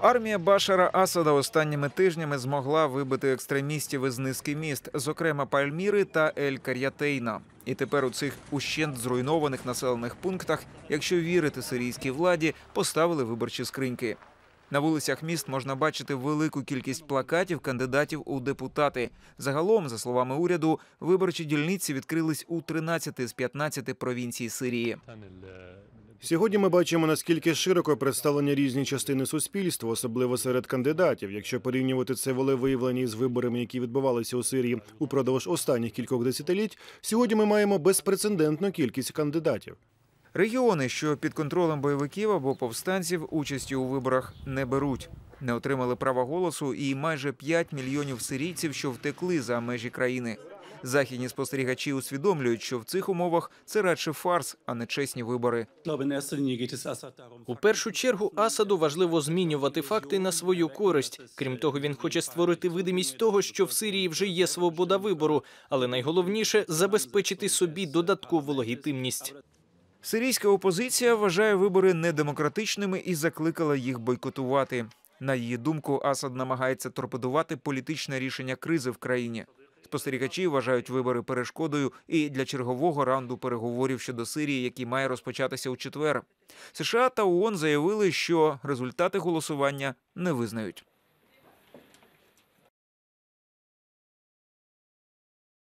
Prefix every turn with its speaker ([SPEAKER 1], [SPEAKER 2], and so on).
[SPEAKER 1] Армія Башара Асада останніми тижнями змогла вибити екстремістів із низки міст, зокрема Пальміри та Ель Кар'ятейна. І тепер у цих ущент зруйнованих населених пунктах, якщо вірити сирійській владі, поставили виборчі скриньки. На вулицях міст можна бачити велику кількість плакатів кандидатів у депутати. Загалом, за словами уряду, виборчі дільниці відкрились у 13 з 15 провінцій Сирії.
[SPEAKER 2] Сьогодні ми бачимо наскільки широко представлені різні частини суспільства, особливо серед кандидатів. Якщо порівнювати це волевиявлення з виборами, які відбувалися у Сирії упродовж останніх кількох десятиліть, сьогодні ми маємо безпрецедентну кількість кандидатів.
[SPEAKER 1] Регіони, що під контролем бойовиків або повстанців, участі у виборах не беруть. Не отримали права голосу і майже 5 мільйонів сирійців, що втекли за межі країни. Західні спостерігачі усвідомлюють, що в цих умовах це радше фарс, а не чесні
[SPEAKER 3] вибори. У першу чергу Асаду важливо змінювати факти на свою користь. Крім того, він хоче створити видимість того, що в Сирії вже є свобода вибору, але найголовніше забезпечити собі додаткову легітимність.
[SPEAKER 1] Сирійська опозиція вважає вибори недемократичними і закликала їх бойкотувати. На її думку, Асад намагається торпедувати політичне рішення кризи в країні. Спостерігачі вважають вибори перешкодою і для чергового раунду переговорів щодо Сирії, який має розпочатися у четвер. США та ООН заявили, що результати голосування
[SPEAKER 2] не визнають.